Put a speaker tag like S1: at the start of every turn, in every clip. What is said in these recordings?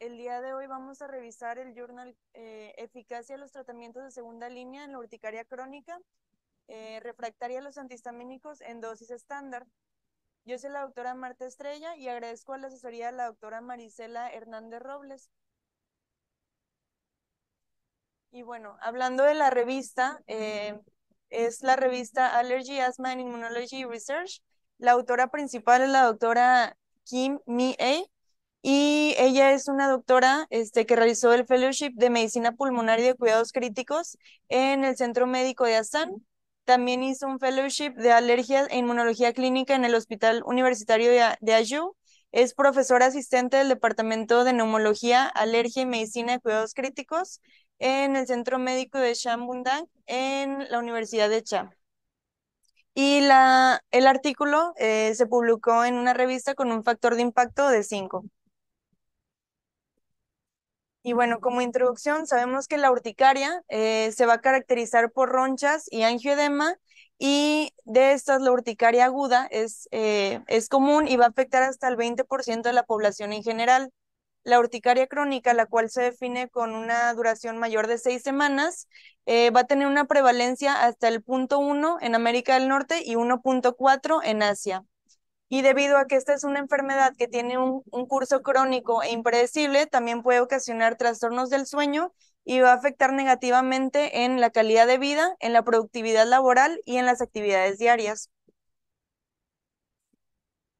S1: El día de hoy vamos a revisar el journal eh, Eficacia de los tratamientos de segunda línea en la urticaria crónica, eh, refractaria a los antihistamínicos en dosis estándar. Yo soy la doctora Marta Estrella y agradezco a la asesoría de la doctora Marisela Hernández Robles. Y bueno, hablando de la revista, eh, es la revista Allergy, Asthma and Immunology Research. La autora principal es la doctora Kim Mi-e, y ella es una doctora este, que realizó el Fellowship de Medicina Pulmonar y de Cuidados Críticos en el Centro Médico de Assam. También hizo un Fellowship de Alergias e Inmunología Clínica en el Hospital Universitario de Ayú. Es profesora asistente del Departamento de Neumología, Alergia y Medicina de Cuidados Críticos en el Centro Médico de Shambundang en la Universidad de Cham. Y la, el artículo eh, se publicó en una revista con un factor de impacto de 5. Y bueno, como introducción, sabemos que la urticaria eh, se va a caracterizar por ronchas y angioedema, y de estas la urticaria aguda es, eh, es común y va a afectar hasta el 20% de la población en general. La urticaria crónica, la cual se define con una duración mayor de seis semanas, eh, va a tener una prevalencia hasta el punto 1 en América del Norte y 1.4 en Asia. Y debido a que esta es una enfermedad que tiene un, curso crónico e impredecible, también puede ocasionar trastornos del sueño y va a afectar negativamente en la calidad de vida, en la productividad laboral y en las actividades diarias.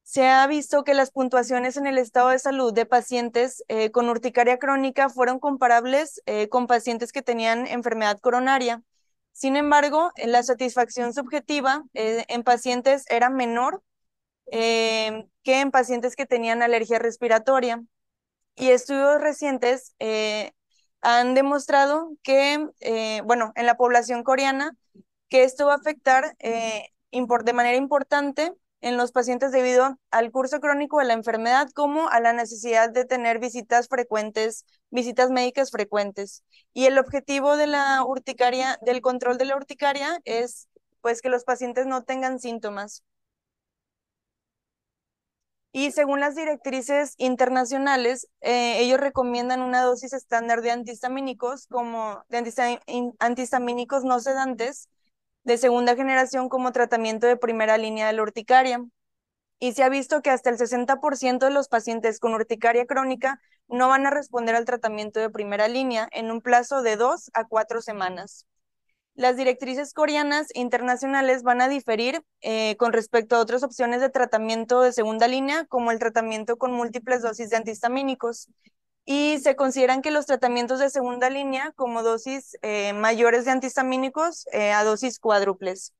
S1: Se ha visto que las puntuaciones en el estado de salud de pacientes eh, con urticaria crónica fueron comparables eh, con pacientes que tenían enfermedad coronaria. Sin embargo, la satisfacción subjetiva eh, en pacientes era menor Em, que en pacientes que tenían alergia respiratoria. Y estudios recientes eh, han demostrado que, eh, bueno, en la población coreana, que esto va a afectar eh, de manera importante en los pacientes debido al curso crónico de la enfermedad como a la necesidad de tener visitas frecuentes, visitas médicas frecuentes. Y el objetivo de la urticaria, del control de la urticaria es pues que los pacientes no tengan síntomas. Y según las directrices internacionales, eh, ellos recomiendan una dosis estándar de antihistamínicos, como antihistamínicos no sedantes de segunda generación como tratamiento de primera línea de la urticaria. Y se ha visto que hasta el 60% de los pacientes con urticaria crónica no van a responder al tratamiento de primera línea en un plazo de dos a cuatro semanas las directrices coreanas internacionales van a diferir eh, con respecto a otras opciones de tratamiento de segunda línea, como el tratamiento con múltiples dosis de antihistamínicos. Y se consideran que los tratamientos de segunda línea, como dosis eh, mayores de antihistamínicos, eh, a dosis cuádruples.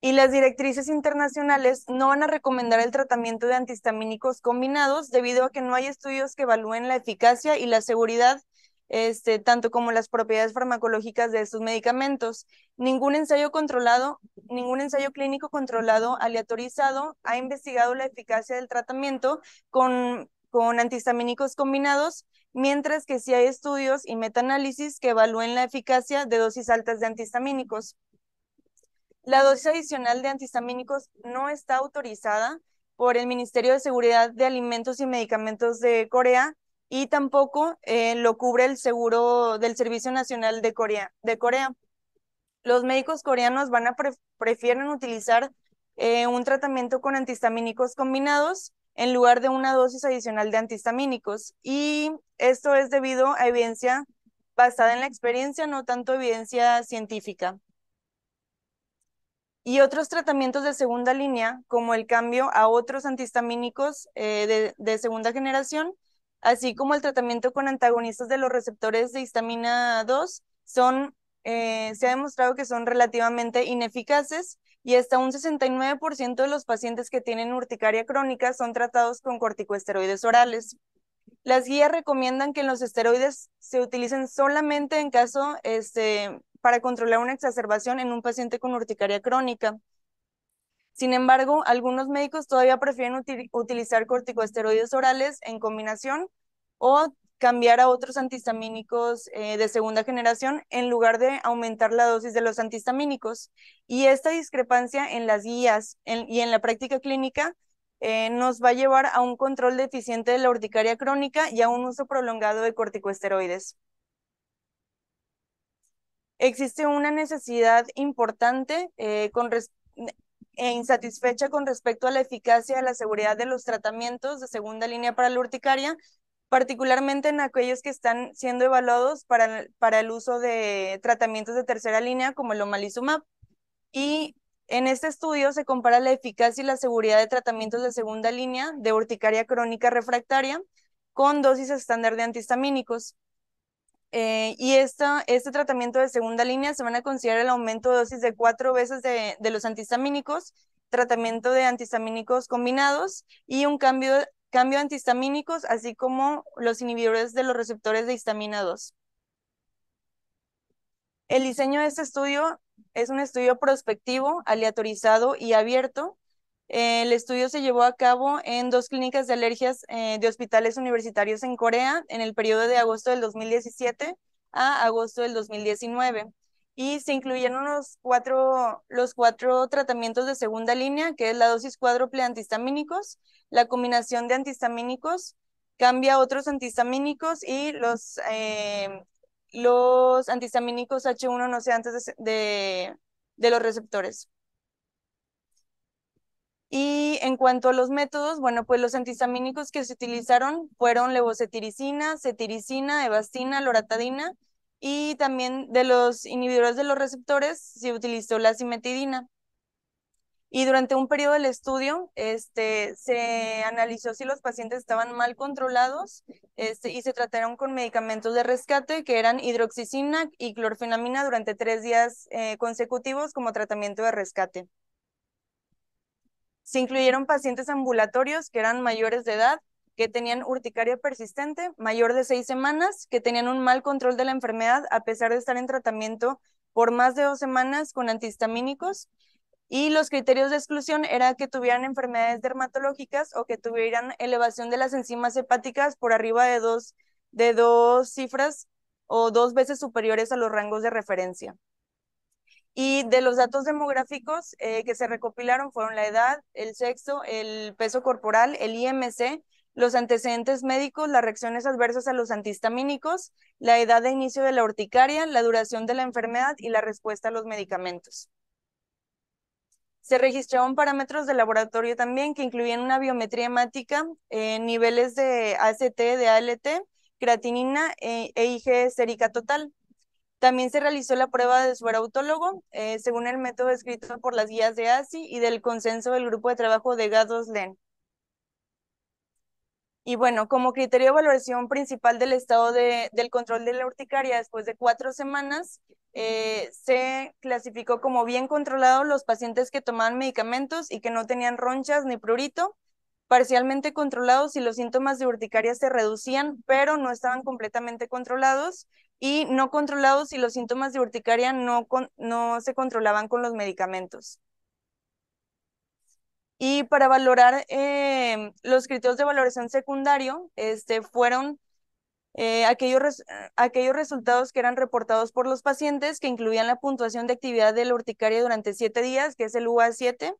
S1: Y las directrices internacionales no van a recomendar el tratamiento de antihistamínicos combinados debido a que no hay estudios que evalúen la eficacia y la seguridad este, tanto como las propiedades farmacológicas de estos medicamentos. Ningún ensayo controlado, ningún ensayo clínico controlado aleatorizado ha investigado la eficacia del tratamiento con, con antihistamínicos combinados, mientras que sí hay estudios y metaanálisis que evalúen la eficacia de dosis altas de antihistamínicos. La dosis adicional de antihistamínicos no está autorizada por el Ministerio de Seguridad de Alimentos y Medicamentos de Corea y tampoco eh, lo cubre el seguro del Servicio Nacional de Corea. De Corea. Los médicos coreanos van a prefieren utilizar eh, un tratamiento con antihistamínicos combinados en lugar de una dosis adicional de antihistamínicos. Y esto es debido a evidencia basada en la experiencia, no tanto evidencia científica. Y otros tratamientos de segunda línea, como el cambio a otros antihistamínicos eh, de segunda generación, así como el tratamiento con antagonistas de los receptores de histamina 2, son, eh, se ha demostrado que son relativamente ineficaces y hasta un 69% de los pacientes que tienen urticaria crónica son tratados con corticosteroides orales. Las guías recomiendan que los esteroides se utilicen solamente en caso este, para controlar una exacerbación en un paciente con urticaria crónica. Sin embargo, algunos médicos todavía prefieren utilizar corticosteroides orales en combinación o cambiar a otros antihistamínicos eh, de segunda generación en lugar de aumentar la dosis de los antihistamínicos. Y esta discrepancia en las guías y en la práctica clínica eh, nos va a llevar a un control deficiente de la urticaria crónica y a un uso prolongado de corticosteroides. Existe una necesidad importante eh, e insatisfecha con respecto a la eficacia y la seguridad de los tratamientos de segunda línea para la urticaria particularmente en aquellos que están siendo evaluados para, para el uso de tratamientos de tercera línea como el omalizumab. Y en este estudio se compara la eficacia y la seguridad de tratamientos de segunda línea de urticaria crónica refractaria con dosis estándar de antihistamínicos. Eh, y esta, este tratamiento de segunda línea se van a considerar el aumento de dosis de cuatro veces de, los antihistamínicos, tratamiento de antihistamínicos combinados y un cambio cambio antihistamínicos, así como los inhibidores de los receptores de histamina 2. El diseño de este estudio es un estudio prospectivo, aleatorizado y abierto. El estudio se llevó a cabo en dos clínicas de alergias eh, de hospitales universitarios en Corea en el periodo de agosto del 2017 a agosto del 2019 y se incluyeron los cuatro, los cuatro tratamientos de segunda línea, que es la dosis cuádruple de antihistamínicos, la combinación de antihistamínicos, cambia otros antihistamínicos y los, eh, los antihistamínicos H1 no sé antes de, de los receptores. Y en cuanto a los métodos, bueno, pues los antihistamínicos que se utilizaron fueron levocetiricina, cetiricina, evastina, loratadina y también de los inhibidores de los receptores se utilizó la cimetidina. Y durante un periodo del estudio este, se analizó si los pacientes estaban mal controlados este, y se trataron con medicamentos de rescate que eran hidroxicina y clorfenamina durante tres días eh, consecutivos como tratamiento de rescate. Se incluyeron pacientes ambulatorios que eran mayores de edad que tenían urticaria persistente mayor de seis semanas, que tenían un mal control de la enfermedad a pesar de estar en tratamiento por más de dos semanas con antihistamínicos. Y los criterios de exclusión era que tuvieran enfermedades dermatológicas o que tuvieran elevación de las enzimas hepáticas por arriba de dos, de dos cifras o dos veces superiores a los rangos de referencia. Y de los datos demográficos eh, que se recopilaron fueron la edad, el sexo, el peso corporal, el IMC, los antecedentes médicos, las reacciones adversas a los antihistamínicos, la edad de inicio de la urticaria, la duración de la enfermedad y la respuesta a los medicamentos. Se registraron parámetros de laboratorio también que incluían una biometría hemática, eh, niveles de ACT, de ALT, creatinina e, e IG total. También se realizó la prueba de suero autólogo, eh, según el método escrito por las guías de ASI y del consenso del grupo de trabajo de GADOS-LEN. Y bueno, como criterio de valoración principal del estado del control de la urticaria, después de cuatro semanas, eh, se clasificó como bien controlado los pacientes que tomaban medicamentos y que no tenían ronchas ni prurito, parcialmente controlados si los síntomas de urticaria se reducían, pero no estaban completamente controlados, y no controlados si los síntomas de urticaria no se controlaban con los medicamentos. Y para valorar eh, los criterios de valoración secundario, este, fueron eh, aquellos, aquellos resultados que eran reportados por los pacientes, que incluían la puntuación de actividad de la urticaria durante siete días, que es el UA7,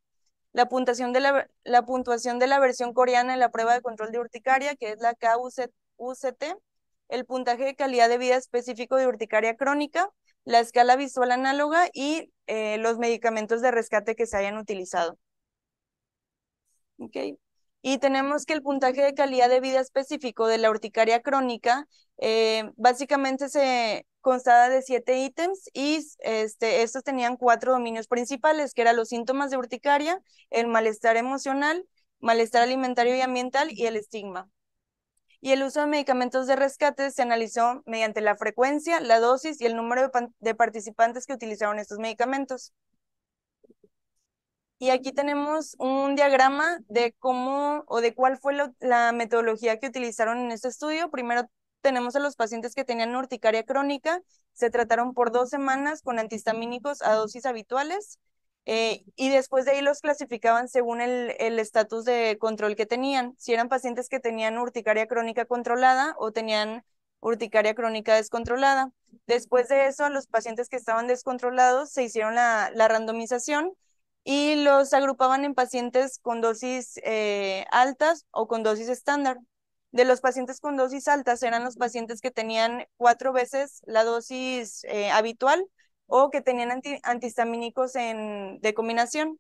S1: la puntuación de la, puntuación de la versión coreana en la prueba de control de urticaria, que es la KUCT, el puntaje de calidad de vida específico de urticaria crónica, la escala visual análoga y eh, los medicamentos de rescate que se hayan utilizado. Y tenemos que el puntaje de calidad de vida específico de la urticaria crónica eh, básicamente se constaba de siete ítems y este, estos tenían cuatro dominios principales, que eran los síntomas de urticaria, el malestar emocional, malestar alimentario y ambiental y el estigma. Y el uso de medicamentos de rescate se analizó mediante la frecuencia, la dosis y el número de participantes que utilizaron estos medicamentos. Y aquí tenemos un diagrama de cómo o de cuál fue la metodología que utilizaron en este estudio. Primero tenemos a los pacientes que tenían urticaria crónica, se trataron por dos semanas con antihistamínicos a dosis habituales eh, y después de ahí los clasificaban según el estatus de control que tenían, si eran pacientes que tenían urticaria crónica controlada o tenían urticaria crónica descontrolada. Después de eso, a los pacientes que estaban descontrolados se hicieron la, la randomización y los agrupaban en pacientes con dosis eh, altas o con dosis estándar. De los pacientes con dosis altas eran los pacientes que tenían cuatro veces la dosis eh, habitual o que tenían antihistamínicos en, de combinación.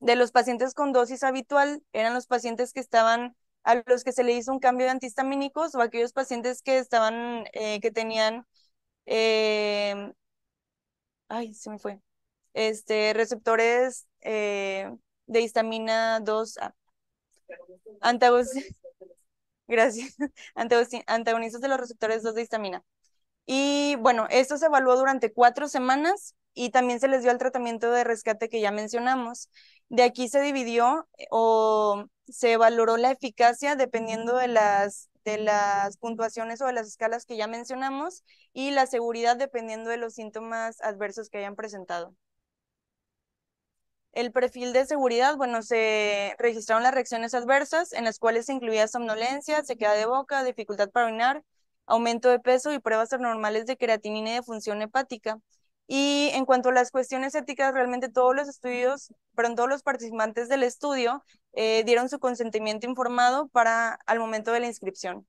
S1: De los pacientes con dosis habitual eran los pacientes que estaban a los que se le hizo un cambio de antihistamínicos o aquellos pacientes que estaban eh, que tenían ay se me fue este, receptores eh, de histamina 2 a antagonistas, antagonistas de los receptores 2 de histamina. Y bueno, esto se evaluó durante cuatro semanas y también se les dio el tratamiento de rescate que ya mencionamos. De aquí se dividió eh, o se valoró la eficacia dependiendo de las, de las puntuaciones o de las escalas que ya mencionamos y la seguridad dependiendo de los síntomas adversos que hayan presentado el perfil de seguridad, bueno, se registraron las reacciones adversas, en las cuales se incluía somnolencia, sequedad de boca, dificultad para orinar, aumento de peso y pruebas anormales de creatinina y de función hepática. Y en cuanto a las cuestiones éticas, realmente todos los estudios, perdón, todos los participantes del estudio eh, dieron su consentimiento informado para al momento de la inscripción.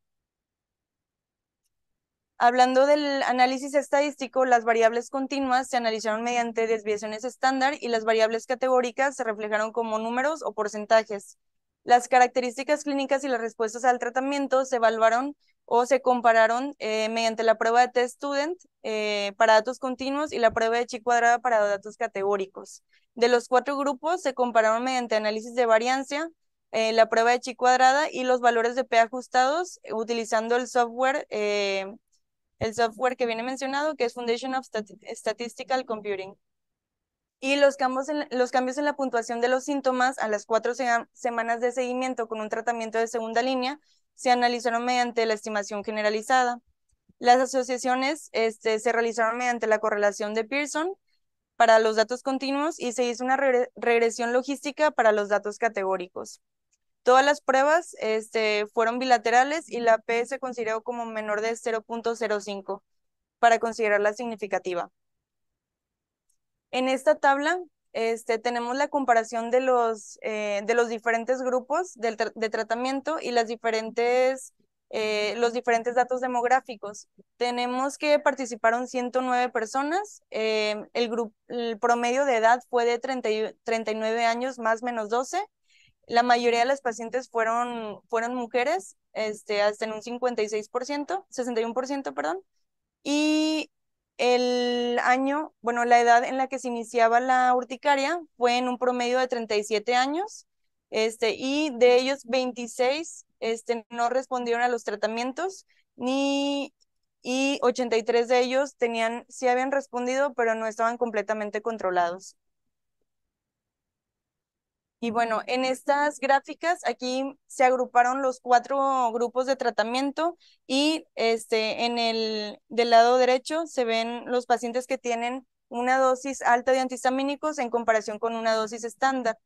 S1: Hablando del análisis estadístico, las variables continuas se analizaron mediante desviaciones estándar y las variables categóricas se reflejaron como números o porcentajes. Las características clínicas y las respuestas al tratamiento se evaluaron o se compararon eh, mediante la prueba de test student eh, para datos continuos y la prueba de chi cuadrada para datos categóricos. De los cuatro grupos se compararon mediante análisis de variancia, eh, la prueba de chi cuadrada y los valores de P ajustados utilizando el software el software que viene mencionado, que es Foundation of Statistical Computing. Y los cambios, en, los cambios en la puntuación de los síntomas a las cuatro semanas de seguimiento con un tratamiento de segunda línea se analizaron mediante la estimación generalizada. Las asociaciones este, se realizaron mediante la correlación de Pearson para los datos continuos y se hizo una regresión logística para los datos categóricos. Todas las pruebas este, fueron bilaterales y la P se consideró como menor de 0.05 para considerarla significativa. En esta tabla este, tenemos la comparación de los, eh, de los diferentes grupos de, de tratamiento y las diferentes, eh, los diferentes datos demográficos. Tenemos que participaron 109 personas, eh, el, el promedio de edad fue de 39 años más menos 12 la mayoría de las pacientes fueron, fueron mujeres, este, hasta en un 56%, 61%, perdón. Y el año, bueno, la edad en la que se iniciaba la urticaria fue en un promedio de 37 años, este, y de ellos 26 este, no respondieron a los tratamientos, ni, y 83 de ellos tenían, sí habían respondido, pero no estaban completamente controlados. Y bueno, en estas gráficas aquí se agruparon los cuatro grupos de tratamiento y este, en el del lado derecho se ven los pacientes que tienen una dosis alta de antihistamínicos en comparación con una dosis estándar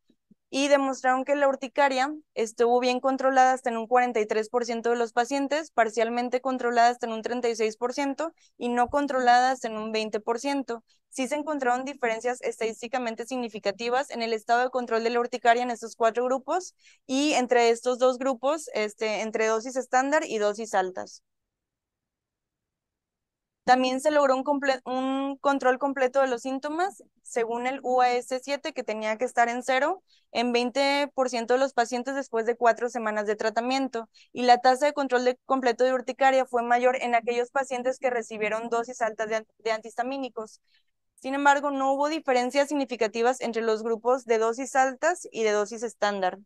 S1: y demostraron que la urticaria estuvo bien controlada hasta en un 43% de los pacientes, parcialmente controlada hasta en un 36% y no controlada hasta en un 20%. Sí se encontraron diferencias estadísticamente significativas en el estado de control de la urticaria en estos cuatro grupos y entre estos dos grupos, este, entre dosis estándar y dosis altas. También se logró un, control completo de los síntomas, según el UAS7, que tenía que estar en cero en 20% de los pacientes después de cuatro semanas de tratamiento. Y la tasa de control de completo de urticaria fue mayor en aquellos pacientes que recibieron dosis altas de, de antihistamínicos. Sin embargo, no hubo diferencias significativas entre los grupos de dosis altas y de dosis estándar.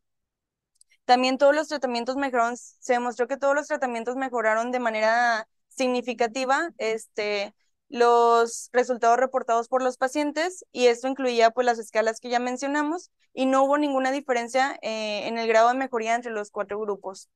S1: También todos los tratamientos mejoraron, se demostró que todos los tratamientos mejoraron de manera significativa este, los resultados reportados por los pacientes y esto incluía pues las escalas que ya mencionamos y no hubo ninguna diferencia eh, en el grado de mejoría entre los cuatro grupos.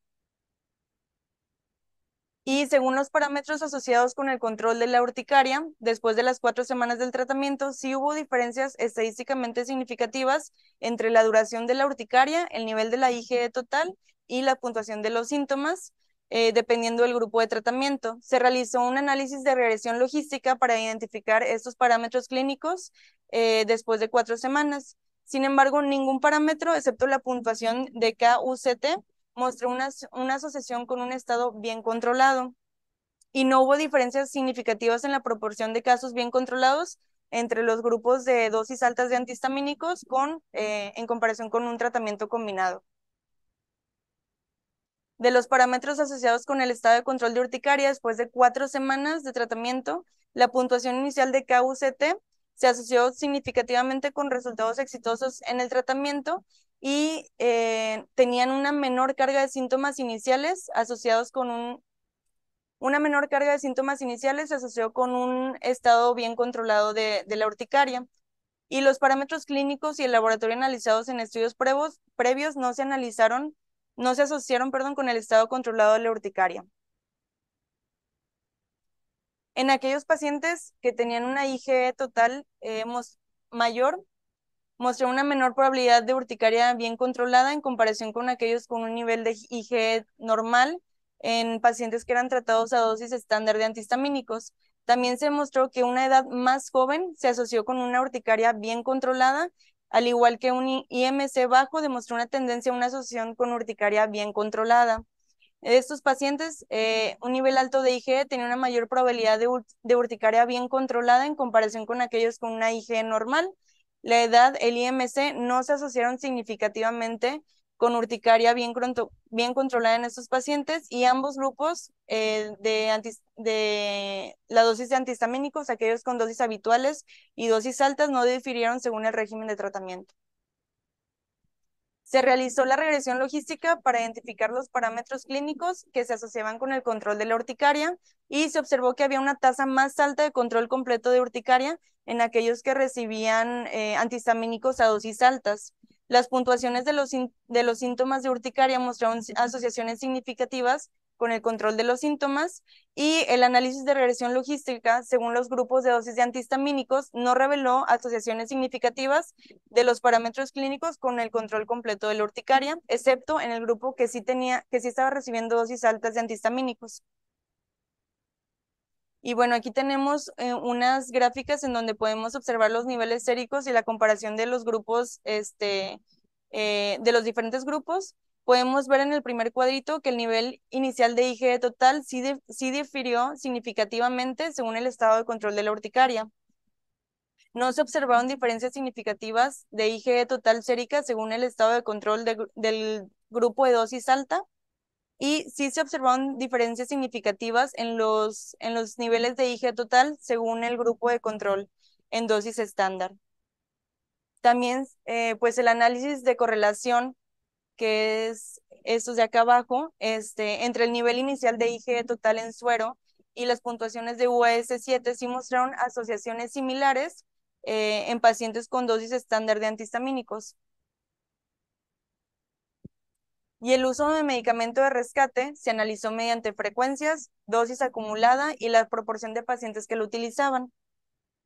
S1: Y según los parámetros asociados con el control de la urticaria, después de las cuatro semanas del tratamiento, sí hubo diferencias estadísticamente significativas entre la duración de la urticaria, el nivel de la IgE total y la puntuación de los síntomas, eh, dependiendo del grupo de tratamiento. Se realizó un análisis de regresión logística para identificar estos parámetros clínicos eh, después de cuatro semanas. Sin embargo, ningún parámetro, excepto la puntuación de KUCT, mostró una, una asociación con un estado bien controlado y no hubo diferencias significativas en la proporción de casos bien controlados entre los grupos de dosis altas de antihistamínicos con, eh, en comparación con un tratamiento combinado de los parámetros asociados con el estado de control de urticaria después de cuatro semanas de tratamiento, la puntuación inicial de KUCT se asoció significativamente con resultados exitosos en el tratamiento y eh, tenían una menor carga de síntomas iniciales asociados con un una menor carga de síntomas iniciales se asoció con un estado bien controlado de, la urticaria. Y los parámetros clínicos y el laboratorio analizados en estudios prevos, previos no se analizaron no se asociaron, perdón, con el estado controlado de la urticaria. En aquellos pacientes que tenían una IgE total eh, mayor, mostró una menor probabilidad de urticaria bien controlada en comparación con aquellos con un nivel de IgE normal en pacientes que eran tratados a dosis estándar de antihistamínicos. También se mostró que una edad más joven se asoció con una urticaria bien controlada al igual que un IMC bajo, demostró una tendencia a una asociación con urticaria bien controlada. Estos pacientes, eh, un nivel alto de IgE tenía una mayor probabilidad de, urticaria bien controlada en comparación con aquellos con una IgE normal. La edad, el IMC, no se asociaron significativamente con urticaria bien, bien controlada en estos pacientes y ambos grupos eh, de, la dosis de antihistamínicos, aquellos con dosis habituales y dosis altas, no difirieron según el régimen de tratamiento. Se realizó la regresión logística para identificar los parámetros clínicos que se asociaban con el control de la urticaria y se observó que había una tasa más alta de control completo de urticaria en aquellos que recibían eh, antihistamínicos a dosis altas las puntuaciones de los, de los síntomas de urticaria mostraron asociaciones significativas con el control de los síntomas y el análisis de regresión logística según los grupos de dosis de antihistamínicos no reveló asociaciones significativas de los parámetros clínicos con el control completo de la urticaria, excepto en el grupo que sí tenía que sí estaba recibiendo dosis altas de antihistamínicos. Y bueno, aquí tenemos eh, unas gráficas en donde podemos observar los niveles séricos y la comparación de los grupos, este, eh, de los diferentes grupos. Podemos ver en el primer cuadrito que el nivel inicial de IgE total sí, sí difirió significativamente según el estado de control de la urticaria. No se observaron diferencias significativas de IgE total sérica según el estado de control del grupo de dosis alta y sí se observaron diferencias significativas en los, en los niveles de IG total según el grupo de control en dosis estándar. También, eh, pues el análisis de correlación, que es estos de acá abajo, este, entre el nivel inicial de IG total en suero y las puntuaciones de UAS7 sí mostraron asociaciones similares eh, en pacientes con dosis estándar de antihistamínicos y el uso de medicamento de rescate se analizó mediante frecuencias, dosis acumulada y la proporción de pacientes que lo utilizaban.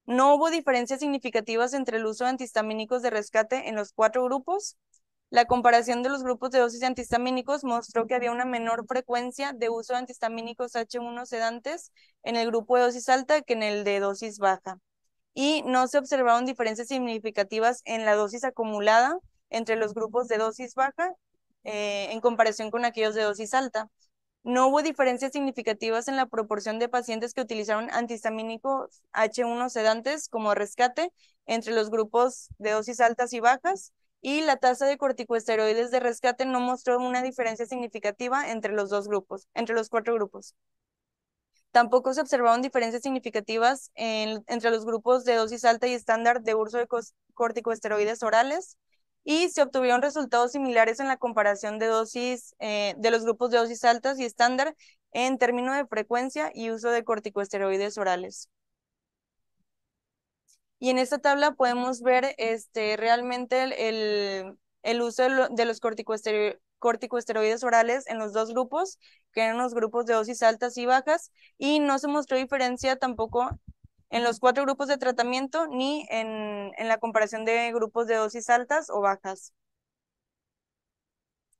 S1: No hubo diferencias significativas entre el uso de antihistamínicos de rescate en los cuatro grupos. La comparación de los grupos de dosis de antihistamínicos mostró que había una menor frecuencia de uso de antihistamínicos H1 sedantes en el grupo de dosis alta que en el de dosis baja. Y no se observaron diferencias significativas en la dosis acumulada entre los grupos de dosis baja eh, en comparación con aquellos de dosis alta. No hubo diferencias significativas en la proporción de pacientes que utilizaron antihistamínicos H1 sedantes como rescate entre los grupos de dosis altas y bajas y la tasa de corticosteroides de rescate no mostró una diferencia significativa entre los dos grupos, entre los cuatro grupos. Tampoco se observaron diferencias significativas entre los grupos de dosis alta y estándar de uso de corticosteroides orales y se obtuvieron resultados similares en la comparación de dosis eh, de los grupos de dosis altas y estándar en términos de frecuencia y uso de corticosteroides orales. Y en esta tabla podemos ver este, realmente el, uso de, los corticosteroides corticosteroides orales en los dos grupos, que eran los grupos de dosis altas y bajas, y no se mostró diferencia tampoco en los cuatro grupos de tratamiento ni en, la comparación de grupos de dosis altas o bajas.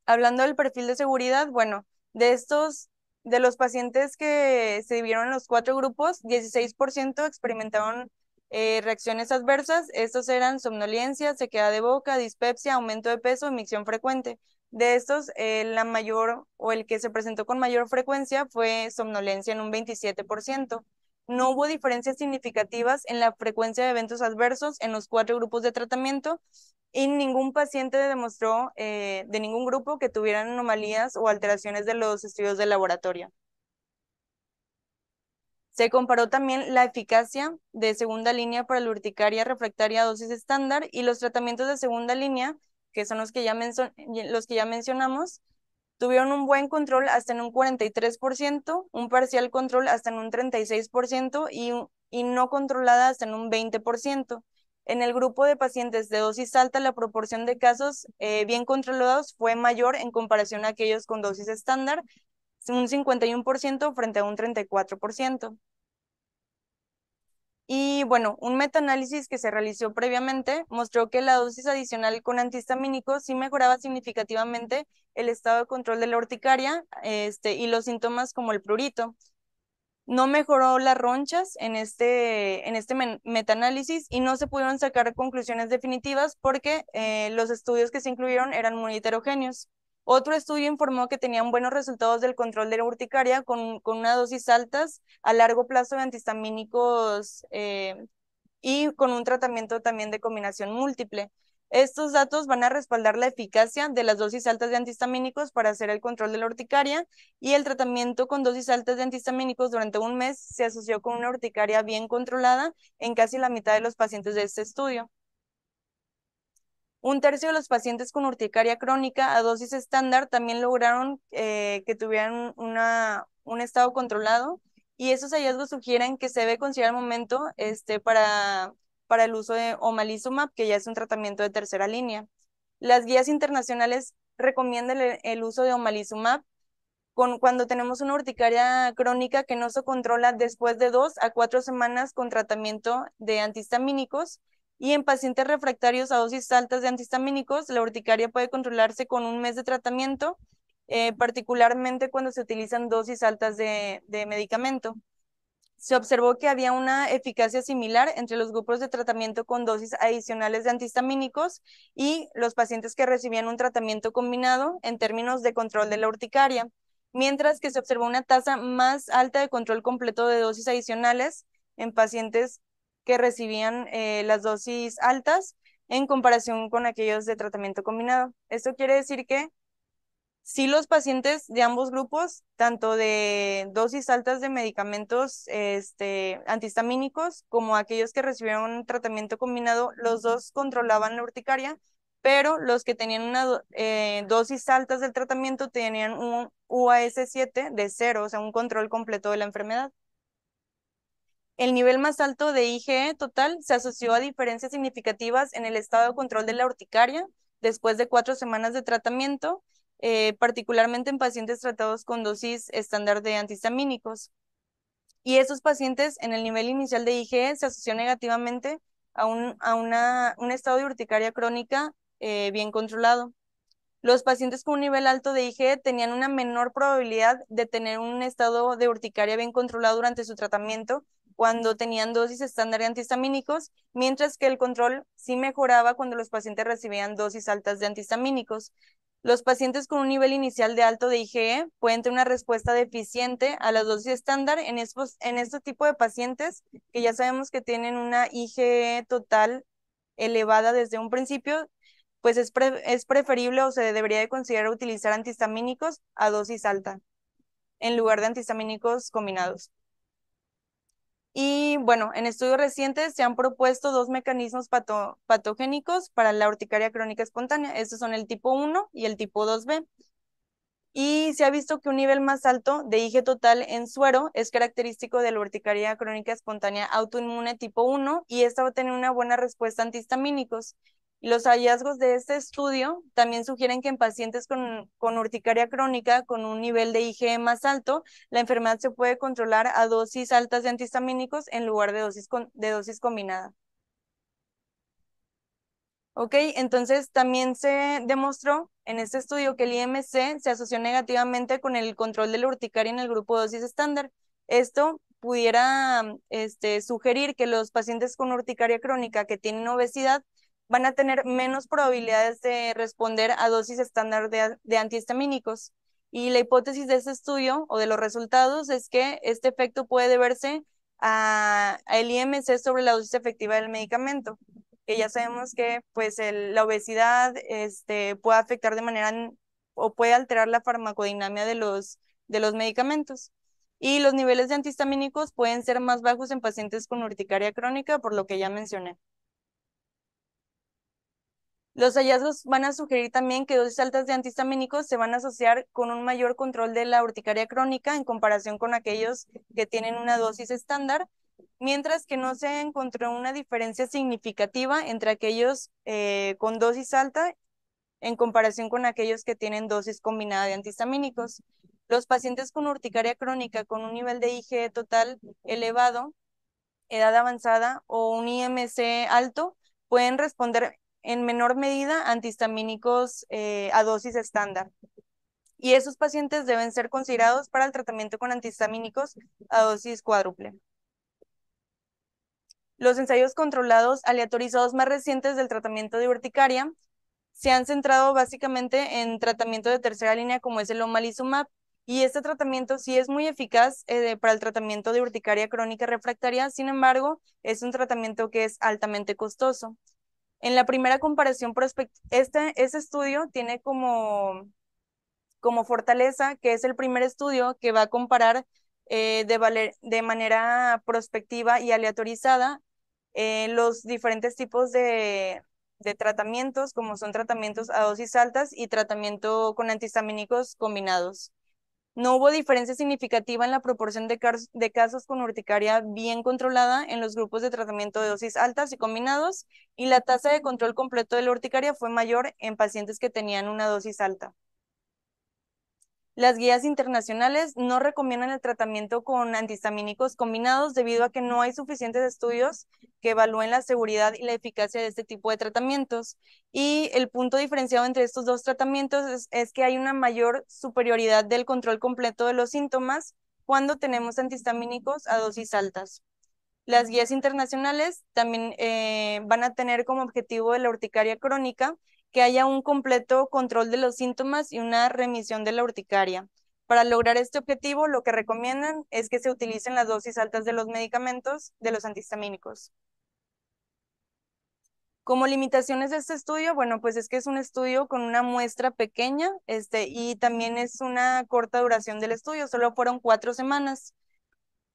S1: Hablando del perfil de seguridad, bueno, de estos, de los pacientes que se dividieron en los cuatro grupos, 16% experimentaron eh, reacciones adversas. Estos eran somnolencia, sequedad de boca, dispepsia, aumento de peso y micción frecuente. De estos, eh, la mayor o el que se presentó con mayor frecuencia fue somnolencia en un 27% no hubo diferencias significativas en la frecuencia de eventos adversos en los cuatro grupos de tratamiento y ningún paciente demostró eh, de ningún grupo que tuvieran anomalías o alteraciones de los estudios de laboratorio. Se comparó también la eficacia de segunda línea para la urticaria refractaria a dosis estándar y los tratamientos de segunda línea, que son los que ya, los que ya mencionamos, tuvieron un buen control hasta en un 43%, un parcial control hasta en un 36% y, y no controlada hasta en un 20%. En el grupo de pacientes de dosis alta, la proporción de casos eh, bien controlados fue mayor en comparación a aquellos con dosis estándar, un 51% frente a un 34%. Y bueno, un metaanálisis que se realizó previamente mostró que la dosis adicional con antihistamínicos sí mejoraba significativamente el estado de control de la urticaria este, y los síntomas como el prurito. No mejoró las ronchas en este, en este metaanálisis y no se pudieron sacar conclusiones definitivas porque eh, los estudios que se incluyeron eran muy heterogéneos. Otro estudio informó que tenían buenos resultados del control de la urticaria con, con una dosis altas a largo plazo de antihistamínicos eh, y con un tratamiento también de combinación múltiple. Estos datos van a respaldar la eficacia de las dosis altas de antihistamínicos para hacer el control de la urticaria y el tratamiento con dosis altas de antihistamínicos durante un mes se asoció con una urticaria bien controlada en casi la mitad de los pacientes de este estudio. Un tercio de los pacientes con urticaria crónica a dosis estándar también lograron eh, que tuvieran una, un estado controlado y esos hallazgos sugieren que se debe considerar el momento este, para, para el uso de omalizumab, que ya es un tratamiento de tercera línea. Las guías internacionales recomiendan el, uso de omalizumab con, cuando tenemos una urticaria crónica que no se controla después de dos a cuatro semanas con tratamiento de antihistamínicos y en pacientes refractarios a dosis altas de antihistamínicos, la urticaria puede controlarse con un mes de tratamiento, eh, particularmente cuando se utilizan dosis altas de, de medicamento. Se observó que había una eficacia similar entre los grupos de tratamiento con dosis adicionales de antihistamínicos y los pacientes que recibían un tratamiento combinado en términos de control de la urticaria mientras que se observó una tasa más alta de control completo de dosis adicionales en pacientes que recibían eh, las dosis altas en comparación con aquellos de tratamiento combinado. Esto quiere decir que si los pacientes de ambos grupos, tanto de dosis altas de medicamentos este, antihistamínicos como aquellos que recibieron tratamiento combinado, los dos controlaban la urticaria, pero los que tenían una eh, dosis altas del tratamiento tenían un UAS7 de cero, o sea, un control completo de la enfermedad. El nivel más alto de IgE total se asoció a diferencias significativas en el estado de control de la urticaria después de cuatro semanas de tratamiento, eh, particularmente en pacientes tratados con dosis estándar de antihistamínicos. Y esos pacientes en el nivel inicial de IgE se asoció negativamente a un, a una, un estado de urticaria crónica eh, bien controlado. Los pacientes con un nivel alto de IgE tenían una menor probabilidad de tener un estado de urticaria bien controlado durante su tratamiento cuando tenían dosis estándar de antihistamínicos, mientras que el control sí mejoraba cuando los pacientes recibían dosis altas de antihistamínicos. Los pacientes con un nivel inicial de alto de IgE pueden tener una respuesta deficiente a la dosis estándar en estos, en este tipo de pacientes que ya sabemos que tienen una IgE total elevada desde un principio, pues es, es preferible o se debería de considerar utilizar antihistamínicos a dosis alta en lugar de antihistamínicos combinados. Y bueno, en estudios recientes se han propuesto dos mecanismos patogénicos para la urticaria crónica espontánea. Estos son el tipo 1 y el tipo 2B. Y se ha visto que un nivel más alto de IG total en suero es característico de la urticaria crónica espontánea autoinmune tipo 1 y esta va a tener una buena respuesta a antihistamínicos los hallazgos de este estudio también sugieren que en pacientes con, con, urticaria crónica, con un nivel de IgE más alto, la enfermedad se puede controlar a dosis altas de antihistamínicos en lugar de dosis, de dosis combinada. Ok, entonces también se demostró en este estudio que el IMC se asoció negativamente con el control de la urticaria en el grupo dosis estándar. Esto pudiera este, sugerir que los pacientes con urticaria crónica que tienen obesidad van a tener menos probabilidades de responder a dosis estándar de, antihistamínicos. Y la hipótesis de este estudio o de los resultados es que este efecto puede deberse a, el IMC sobre la dosis efectiva del medicamento, que ya sabemos que pues la obesidad este, puede afectar de manera o puede alterar la farmacodinamia de los, de los medicamentos. Y los niveles de antihistamínicos pueden ser más bajos en pacientes con urticaria crónica, por lo que ya mencioné. Los hallazgos van a sugerir también que dosis altas de antihistamínicos se van a asociar con un mayor control de la urticaria crónica en comparación con aquellos que tienen una dosis estándar, mientras que no se encontró una diferencia significativa entre aquellos eh, con dosis alta en comparación con aquellos que tienen dosis combinada de antihistamínicos. Los pacientes con urticaria crónica con un nivel de IgE total elevado, edad avanzada o un IMC alto pueden responder en menor medida antihistamínicos eh, a dosis estándar. Y esos pacientes deben ser considerados para el tratamiento con antihistamínicos a dosis cuádruple. Los ensayos controlados aleatorizados más recientes del tratamiento de urticaria se han centrado básicamente en tratamiento de tercera línea como es el omalizumab y este tratamiento sí es muy eficaz eh, para el tratamiento de urticaria crónica refractaria, sin embargo, es un tratamiento que es altamente costoso. En la primera comparación, este, estudio tiene como, como fortaleza que es el primer estudio que va a comparar eh, de, valer, de manera prospectiva y aleatorizada eh, los diferentes tipos de, de tratamientos, como son tratamientos a dosis altas y tratamiento con antihistamínicos combinados. No hubo diferencia significativa en la proporción de, casos con urticaria bien controlada en los grupos de tratamiento de dosis altas y combinados, y la tasa de control completo de la urticaria fue mayor en pacientes que tenían una dosis alta. Las guías internacionales no recomiendan el tratamiento con antihistamínicos combinados debido a que no hay suficientes estudios que evalúen la seguridad y la eficacia de este tipo de tratamientos. Y el punto diferenciado entre estos dos tratamientos es, que hay una mayor superioridad del control completo de los síntomas cuando tenemos antihistamínicos a dosis altas. Las guías internacionales también eh, van a tener como objetivo de la urticaria crónica que haya un completo control de los síntomas y una remisión de la urticaria. Para lograr este objetivo, lo que recomiendan es que se utilicen las dosis altas de los medicamentos, de los antihistamínicos. Como limitaciones de este estudio, bueno, pues es que es un estudio con una muestra pequeña este, y también es una corta duración del estudio, solo fueron cuatro semanas.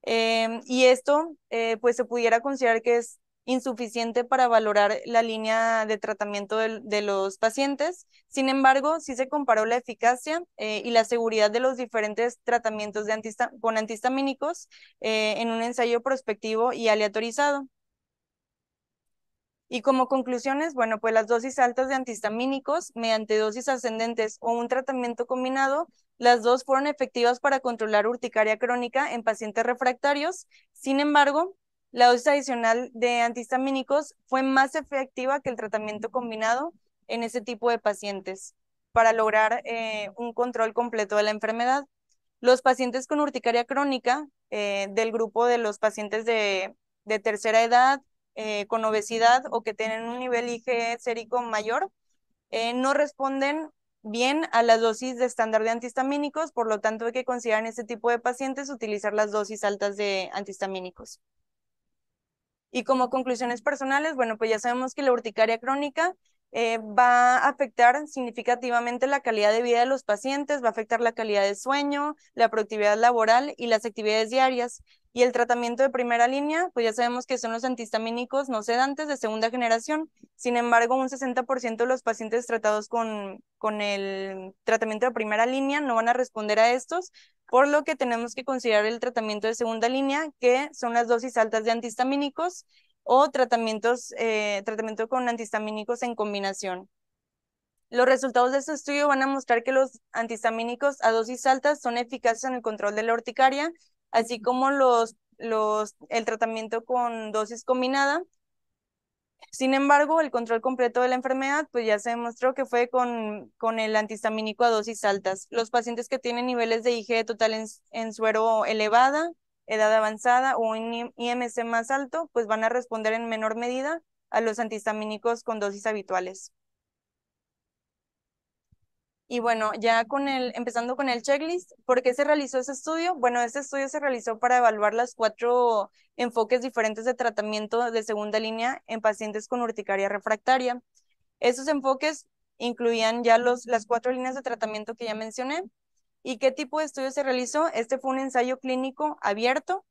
S1: Em, y esto, eh, pues se pudiera considerar que es insuficiente para valorar la línea de tratamiento de, los pacientes. Sin embargo, sí se comparó la eficacia eh, y la seguridad de los diferentes tratamientos de con antihistamínicos eh, en un ensayo prospectivo y aleatorizado. Y como conclusiones, bueno, pues las dosis altas de antihistamínicos mediante dosis ascendentes o un tratamiento combinado, las dos fueron efectivas para controlar urticaria crónica en pacientes refractarios. Sin embargo, la dosis adicional de antihistamínicos fue más efectiva que el tratamiento combinado en ese tipo de pacientes para lograr eh, un control completo de la enfermedad. Los pacientes con urticaria crónica, eh, del grupo de los pacientes de, tercera edad, eh, con obesidad o que tienen un nivel IG sérico mayor, no responden bien a las dosis de estándar de antihistamínicos, por lo tanto hay que considerar en este tipo de pacientes utilizar las dosis altas de antihistamínicos. Y como conclusiones personales, bueno, pues ya sabemos que la urticaria crónica eh, va a afectar significativamente la calidad de vida de los pacientes, va a afectar la calidad de sueño, la productividad laboral y las actividades diarias. Y el tratamiento de primera línea, pues ya sabemos que son los antihistamínicos no sedantes de segunda generación. Sin embargo, un 60% de los pacientes tratados con, con el tratamiento de primera línea no van a responder a estos, por lo que tenemos que considerar el tratamiento de segunda línea, que son las dosis altas de antihistamínicos o tratamientos, eh, tratamiento con antihistamínicos en combinación. Los resultados de este estudio van a mostrar que los antihistamínicos a dosis altas son eficaces en el control de la urticaria, así como los, los, el tratamiento con dosis combinada. Sin embargo, el control completo de la enfermedad pues ya se demostró que fue con, con el antihistamínico a dosis altas. Los pacientes que tienen niveles de IgE total en, en suero elevada, edad avanzada o un IMC más alto, pues van a responder en menor medida a los antihistamínicos con dosis habituales. Y bueno, ya con el, empezando con el checklist, ¿por qué se realizó ese estudio? Bueno, este estudio se realizó para evaluar los cuatro enfoques diferentes de tratamiento de segunda línea en pacientes con urticaria refractaria. Esos enfoques incluían ya los, las cuatro líneas de tratamiento que ya mencioné, ¿Y qué tipo de estudio se realizó? Este fue un ensayo clínico abierto.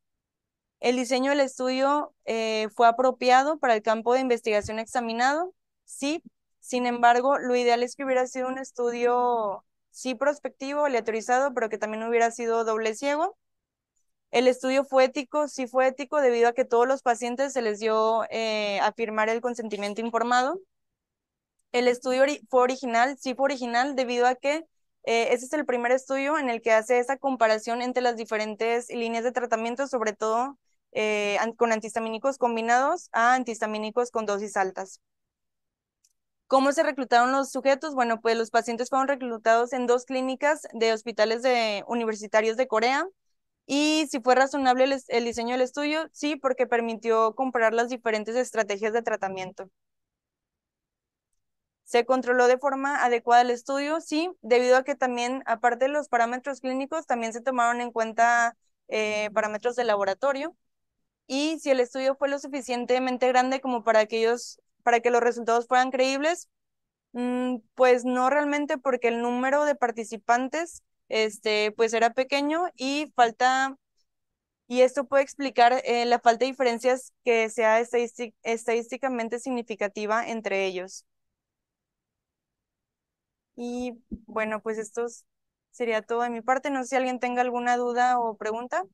S1: El diseño del estudio eh, fue apropiado para el campo de investigación examinado, sí. Sin embargo, lo ideal es que hubiera sido un estudio, sí, prospectivo, aleatorizado, pero que también hubiera sido doble ciego. El estudio fue ético, sí fue ético, debido a que todos los pacientes se les dio eh, a firmar el consentimiento informado. El estudio fue original, sí fue original, debido a que eh, ese es el primer estudio en el que hace esa comparación entre las diferentes líneas de tratamiento, sobre todo eh, con antihistamínicos combinados a antihistamínicos con dosis altas. ¿Cómo se reclutaron los sujetos? Bueno, pues los pacientes fueron reclutados en dos clínicas de hospitales universitarios de Corea. Y si fue razonable el diseño del estudio, sí, porque permitió comparar las diferentes estrategias de tratamiento. ¿Se controló de forma adecuada el estudio? Sí, debido a que también, aparte de los parámetros clínicos, también se tomaron en cuenta eh, parámetros de laboratorio. Y si el estudio fue lo suficientemente grande como para que, para que los resultados fueran creíbles, mm, pues no realmente porque el número de participantes este, pues era pequeño y falta y esto puede explicar eh, la falta de diferencias que sea estadísticamente significativa entre ellos. Y bueno, pues esto sería todo de mi parte. No sé si alguien tenga alguna duda o pregunta.